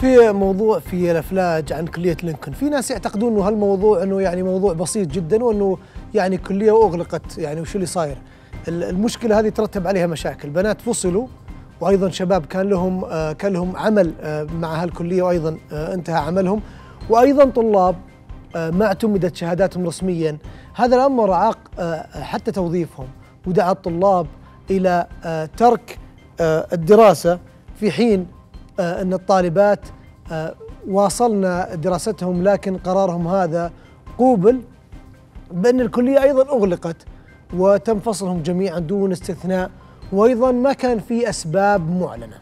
في موضوع في الافلاج عن كليه لينكولن في ناس يعتقدون انه هالموضوع انه يعني موضوع بسيط جدا وانه يعني كليه واغلقت يعني وش اللي صاير المشكله هذه ترتب عليها مشاكل بنات فصلوا وايضا شباب كان لهم آه، كان لهم عمل آه، مع هالكليه وايضا آه، انتهى عملهم وايضا طلاب ما اعتمدت شهاداتهم رسميا هذا الامر عاق حتى توظيفهم ودعا الطلاب الى ترك الدراسه في حين آه، أن الطالبات آه، واصلنا دراستهم لكن قرارهم هذا قوبل بأن الكلية أيضا أغلقت وتم فصلهم جميعا دون استثناء وأيضا ما كان في أسباب معلنة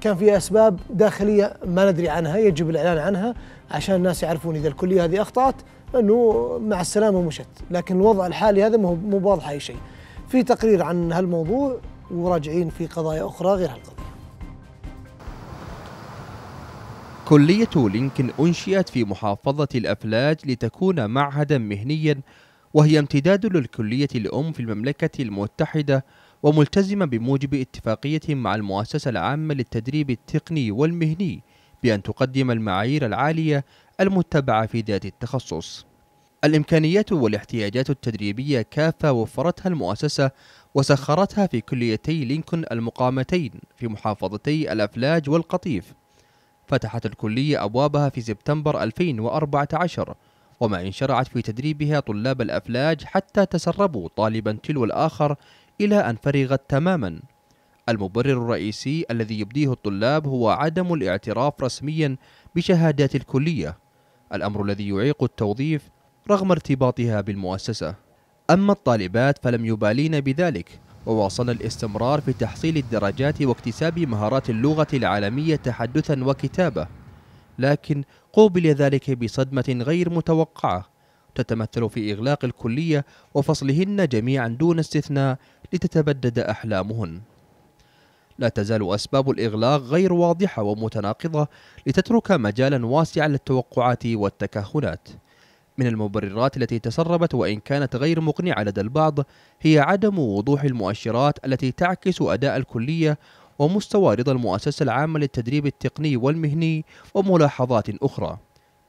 كان في أسباب داخلية ما ندري عنها يجب الإعلان عنها عشان الناس يعرفون إذا الكلية هذه أخطأت أنه مع السلامة مشت لكن الوضع الحالي هذا مو واضح أي شيء في تقرير عن هالموضوع وراجعين في قضايا أخرى غير هالقضية كلية لينكن أنشئت في محافظة الأفلاج لتكون معهدا مهنيا وهي امتداد للكلية الأم في المملكة المتحدة وملتزمة بموجب اتفاقية مع المؤسسة العامة للتدريب التقني والمهني بأن تقدم المعايير العالية المتبعة في ذات التخصص الإمكانيات والاحتياجات التدريبية كافة وفرتها المؤسسة وسخرتها في كليتي لينكن المقامتين في محافظتي الأفلاج والقطيف فتحت الكلية أبوابها في سبتمبر 2014 وما إن شرعت في تدريبها طلاب الأفلاج حتى تسربوا طالبا تلو الآخر إلى أن فرغت تماما المبرر الرئيسي الذي يبديه الطلاب هو عدم الاعتراف رسميا بشهادات الكلية الأمر الذي يعيق التوظيف رغم ارتباطها بالمؤسسة أما الطالبات فلم يبالين بذلك وواصل الاستمرار في تحصيل الدرجات واكتساب مهارات اللغة العالمية تحدثا وكتابة لكن قوبل ذلك بصدمة غير متوقعة تتمثل في إغلاق الكلية وفصلهن جميعا دون استثناء لتتبدد أحلامهن لا تزال أسباب الإغلاق غير واضحة ومتناقضة لتترك مجالا واسعا للتوقعات والتكهنات من المبررات التي تسربت وإن كانت غير مقنعة لدى البعض هي عدم وضوح المؤشرات التي تعكس أداء الكلية ومستوى رضا المؤسسة العامة للتدريب التقني والمهني وملاحظات أخرى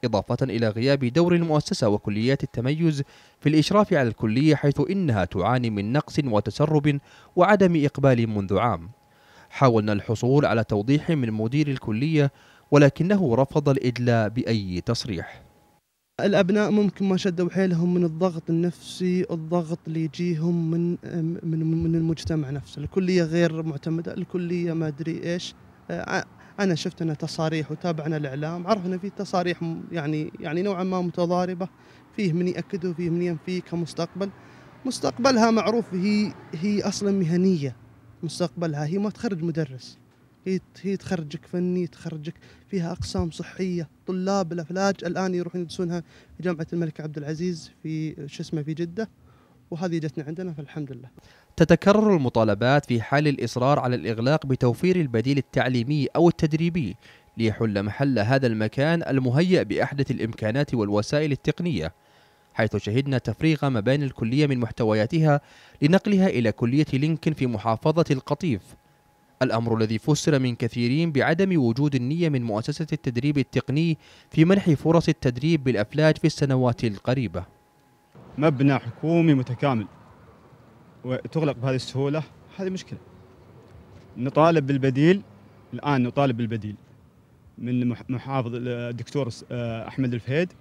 إضافة إلى غياب دور المؤسسة وكليات التميز في الإشراف على الكلية حيث إنها تعاني من نقص وتسرب وعدم إقبال منذ عام حاولنا الحصول على توضيح من مدير الكلية ولكنه رفض الإدلاء بأي تصريح الابناء ممكن ما شدوا حيلهم من الضغط النفسي الضغط اللي يجيهم من من من المجتمع نفسه الكليه غير معتمده الكليه ما ادري ايش آه، انا شفت انا تصاريح وتابعنا الاعلام عرفنا في تصاريح يعني يعني نوعا ما متضاربه فيه من ياكد وفيه من ينفي كمستقبل مستقبلها معروف هي هي اصلا مهنيه مستقبلها هي ما تخرج مدرس هي هي تخرجك فني تخرجك فيها أقسام صحية طلاب الأفلاج الآن يروحون يدرسونها في جامعة الملك عبد العزيز في شو اسمه في جدة وهذه جتنا عندنا فالحمد لله تتكرر المطالبات في حال الإصرار على الإغلاق بتوفير البديل التعليمي أو التدريبي ليحل محل هذا المكان المهيأ بأحدث الإمكانات والوسائل التقنية حيث شهدنا تفريغ مباني الكلية من محتوياتها لنقلها إلى كلية لينكن في محافظة القطيف الأمر الذي فسر من كثيرين بعدم وجود النية من مؤسسة التدريب التقني في منح فرص التدريب بالأفلاج في السنوات القريبة مبنى حكومي متكامل وتغلق بهذه السهولة هذه مشكلة نطالب بالبديل الآن نطالب بالبديل من محافظ الدكتور آه، أحمد الفهيد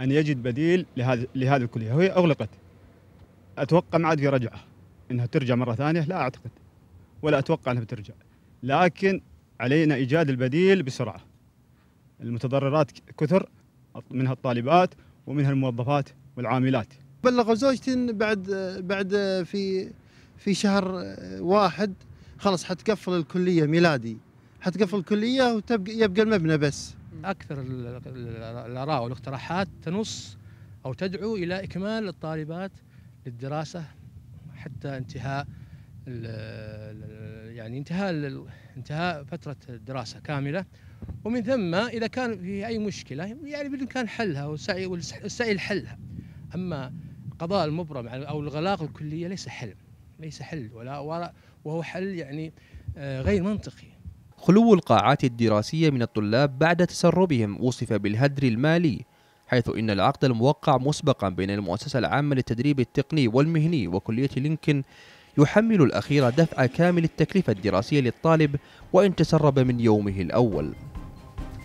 أن يجد بديل لهذه لهذه الكلية وهي أغلقت أتوقع ما عاد في رجعة أنها ترجع مرة ثانية لا أعتقد ولا اتوقع انها بترجع لكن علينا ايجاد البديل بسرعه المتضررات كثر منها الطالبات ومنها الموظفات والعاملات بلغوا زوجتي بعد بعد في في شهر واحد خلاص حتقفل الكليه ميلادي حتقفل الكليه وتبقى يبقى المبنى بس اكثر الاراء والاقتراحات تنص او تدعو الى اكمال الطالبات للدراسه حتى انتهاء يعني انتهاء انتهاء فتره الدراسه كامله ومن ثم اذا كان في اي مشكله يعني بالامكان حلها والسعي والسعي لحلها اما قضاء المبرم او الغلاق الكليه ليس حل ليس حل ولا وهو حل يعني آه، غير منطقي خلو القاعات الدراسية من الطلاب بعد تسربهم وصف بالهدر المالي حيث إن العقد الموقع مسبقا بين المؤسسة العامة للتدريب التقني والمهني وكلية لينكن يحمل الأخير دفع كامل التكلفة الدراسية للطالب وإن تسرب من يومه الأول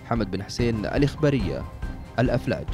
حمد بن حسين الإخبارية الأفلاج